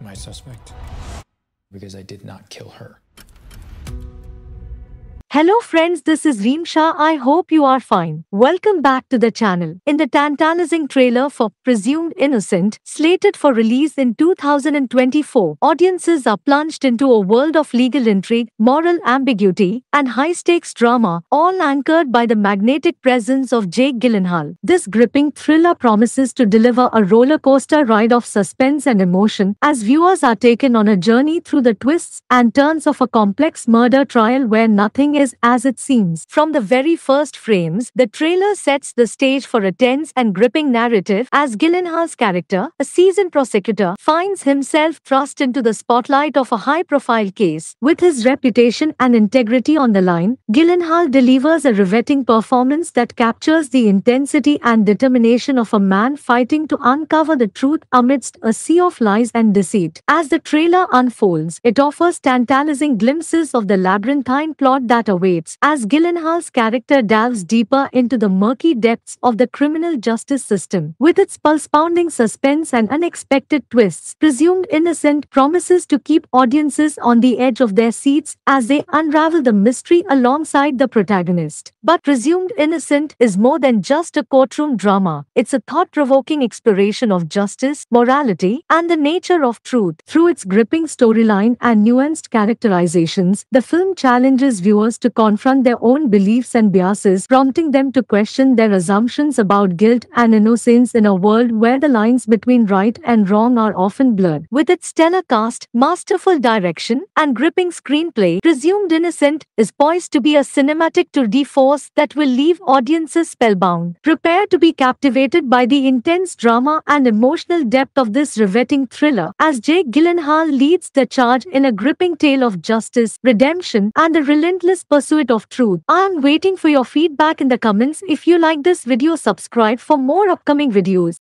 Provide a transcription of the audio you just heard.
my suspect because I did not kill her. Hello friends, this is Shah. I hope you are fine. Welcome back to the channel. In the tantalizing trailer for Presumed Innocent, slated for release in 2024, audiences are plunged into a world of legal intrigue, moral ambiguity, and high-stakes drama, all anchored by the magnetic presence of Jake Gyllenhaal. This gripping thriller promises to deliver a roller coaster ride of suspense and emotion as viewers are taken on a journey through the twists and turns of a complex murder trial where nothing is is as it seems. From the very first frames, the trailer sets the stage for a tense and gripping narrative as Gyllenhaal's character, a seasoned prosecutor, finds himself thrust into the spotlight of a high-profile case. With his reputation and integrity on the line, Gyllenhaal delivers a riveting performance that captures the intensity and determination of a man fighting to uncover the truth amidst a sea of lies and deceit. As the trailer unfolds, it offers tantalizing glimpses of the labyrinthine plot that awaits as Gyllenhaal's character delves deeper into the murky depths of the criminal justice system. With its pulse-pounding suspense and unexpected twists, Presumed Innocent promises to keep audiences on the edge of their seats as they unravel the mystery alongside the protagonist. But Presumed Innocent is more than just a courtroom drama. It's a thought-provoking exploration of justice, morality, and the nature of truth. Through its gripping storyline and nuanced characterizations, the film challenges viewers to confront their own beliefs and biases, prompting them to question their assumptions about guilt and innocence in a world where the lines between right and wrong are often blurred. With its stellar cast, masterful direction, and gripping screenplay, Presumed Innocent is poised to be a cinematic tour de force that will leave audiences spellbound. Prepare to be captivated by the intense drama and emotional depth of this riveting thriller as Jake Gyllenhaal leads the charge in a gripping tale of justice, redemption, and the relentless pursuit of truth. I am waiting for your feedback in the comments. If you like this video, subscribe for more upcoming videos.